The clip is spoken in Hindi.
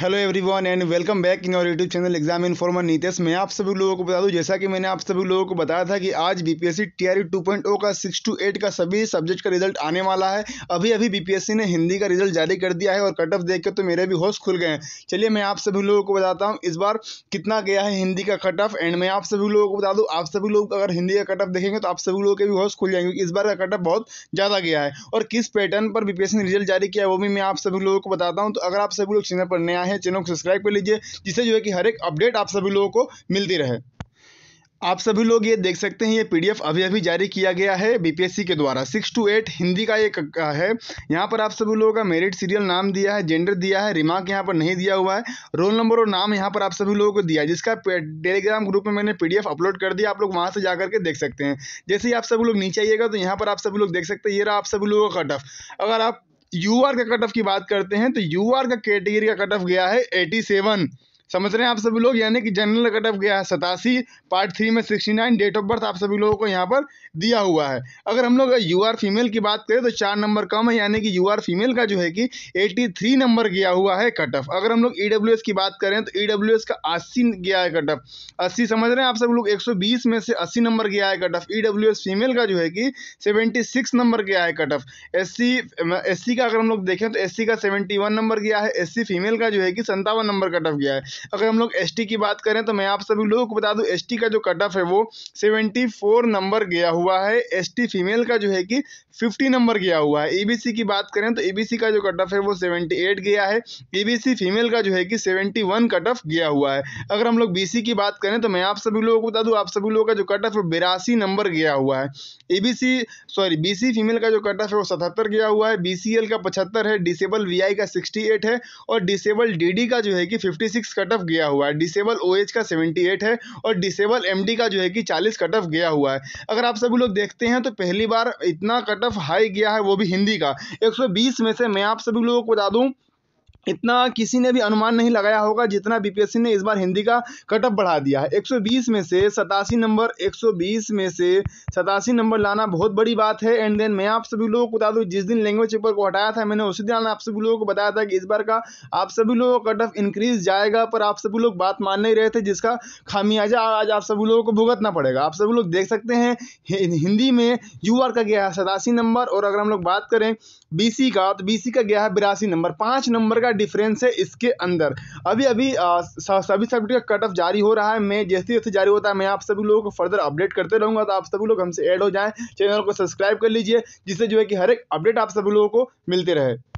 hello everyone and welcome back in your YouTube channel Exam Informer Nitesh मैं आप सभी लोगों को बता दूं जैसा कि मैंने आप सभी लोगों को बताया था कि आज बीपीएससी टीआरई 2.0 का 6 टू 8 का सभी सब्जेक्ट का रिजल्ट आने वाला है अभी अभी बीपीएससी ने हिंदी का रिजल्ट जारी कर दिया है और कट ऑफ देख के तो मेरे भी होश खुल गए हैं चलिए मैं आप सभी लोगों को बताता हूँ इस बार कितना गया है हिंदी का कट ऑफ एंड मैं आप सभी लोगों को बता दूँ आप सभी लोग अगर हिंदी का कट ऑफ देखेंगे तो आप सभी लोगों के भी होश खुल जाएंगे इस बार का कट ऑफ बहुत ज़्यादा गया है और किस पैटर्न पर बीपीएससी ने रिजल्ट जारी किया है वो भी मैं आप सभी लोगों को बताता हूँ तो अगर आप सभी लोग चैनल पर नया हैं चैनल को सब्सक्राइब कर लीजिए जिससे जो है कि हर एक अपडेट आप सभी लोगों को मिलती रहे आप सभी लोग ये देख सकते हैं ये पीडीएफ अभी अभी जारी किया गया है बीपीएससी के द्वारा सिक्स टू एट हिंदी का ये है यहाँ पर आप सभी लोगों का मेरिट सीरियल नाम दिया है जेंडर दिया है रिमार्क यहाँ पर नहीं दिया हुआ है रोल नंबर और नाम यहाँ पर आप सभी लोगों को दिया है जिसका टेलीग्राम ग्रुप में मैंने पी अपलोड कर दिया आप लोग वहाँ से जा करके देख सकते हैं जैसे ही आप सभी लोग नीचे आइएगा तो यहाँ पर आप सभी लोग देख सकते हैं ये रहा आप सभी लोगों का कट ऑफ अगर आप यूआर का कट ऑफ की बात करते हैं तो यू आर का कैटेगरी का कट ऑफ गया है एटी सेवन समझ रहे हैं आप सभी लोग यानी कि जनरल कट ऑफ गया है सतासी पार्ट थ्री में sixty nine date of birth आप सभी लोगों को यहाँ पर दिया हुआ है अगर हम लोग यू आर फीमेल की बात करें तो चार नंबर कम है यानी कि यू आर फीमेल का जो है कि एटी थ्री नंबर गया हुआ है कट ऑफ अगर हम लोग ई डब्ल्यू एस की बात करें तो ई डब्ल्यू एस का अस्सी गया है कट ऑफ अस्सी समझ रहे हैं आप सभी लोग एक सौ बीस में से अस्सी नंबर गया है cut off E W S female का जो है कि सेवेंटी सिक्स नंबर गया है cut off S C S C का अगर हम लोग देखें तो एस सी का सेवेंटी वन नंबर गया है एस सी फीमेल का जो है कि संतावन नंबर कट ऑफ गया है अगर हम लोग एस की बात करें तो मैं आप सभी लोगों को बता दूँ एस का जो कट ऑफ है वो सेवेंटी नंबर गया हुआ है एस फीमेल का जो है कि फिफ्टी नंबर गया हुआ है ई की बात करें तो ई का जो कट ऑफ है वो सेवेंटी गया है ई फीमेल का जो है कि सेवेंटी कट ऑफ गया हुआ है अगर हम लोग बी की बात करें तो मैं आप सभी लोगों को बता दूँ आप सभी लोगों का जो कट ऑफ है बिरासी नंबर गया हुआ है ए सॉरी बी फीमेल का जो कट ऑफ है वो सतहत्तर गया हुआ है बी का पचहत्तर है डिसेबल वी का सिक्सटी है और डिसेबल डी का जो है कि फिफ्टी कट कट ऑफ गया हुआ है डिसेबल ओ एच का 78 है और डिसेबल एम का जो है कि 40 कट ऑफ गया हुआ है अगर आप सभी लोग देखते हैं तो पहली बार इतना कट ऑफ हाई गया है वो भी हिंदी का 120 में से मैं आप सभी लोगों को बता दूँ इतना किसी ने भी अनुमान नहीं लगाया होगा जितना बीपीएससी ने इस बार हिंदी का कटअप बढ़ा दिया है 120 में से सतासी नंबर 120 में से सतासी नंबर लाना बहुत बड़ी बात है एंड देन मैं आप सभी लोगों को बता दूँ जिस दिन लैंग्वेज पेपर को हटाया था मैंने उसी दिन आप सभी लोगों को बताया था कि इस बार का आप सभी लोगों का कटअप इंक्रीज जाएगा पर आप सभी लोग बात मान नहीं रहे थे जिसका खामियाजा आज आप सभी लोगों को भुगतना पड़ेगा आप सभी लोग देख सकते हैं हिंदी में यू का गया है सतासी नंबर और अगर हम लोग बात करें बी का तो बी का गया है बिरासी नंबर पाँच नंबर का का डिफरेंस है इसके अंदर अभी अभी सभी सब्जेक्ट का कट ऑफ जारी हो रहा है मैं जैसे जैसे जारी होता है मैं आप सभी लोगों को फर्दर अपडेट करते रहूँगा तो आप सभी लोग हमसे ऐड हो जाएँ चैनल को सब्सक्राइब कर लीजिए जिससे जो है कि हर एक अपडेट आप सभी लोगों को मिलते रहे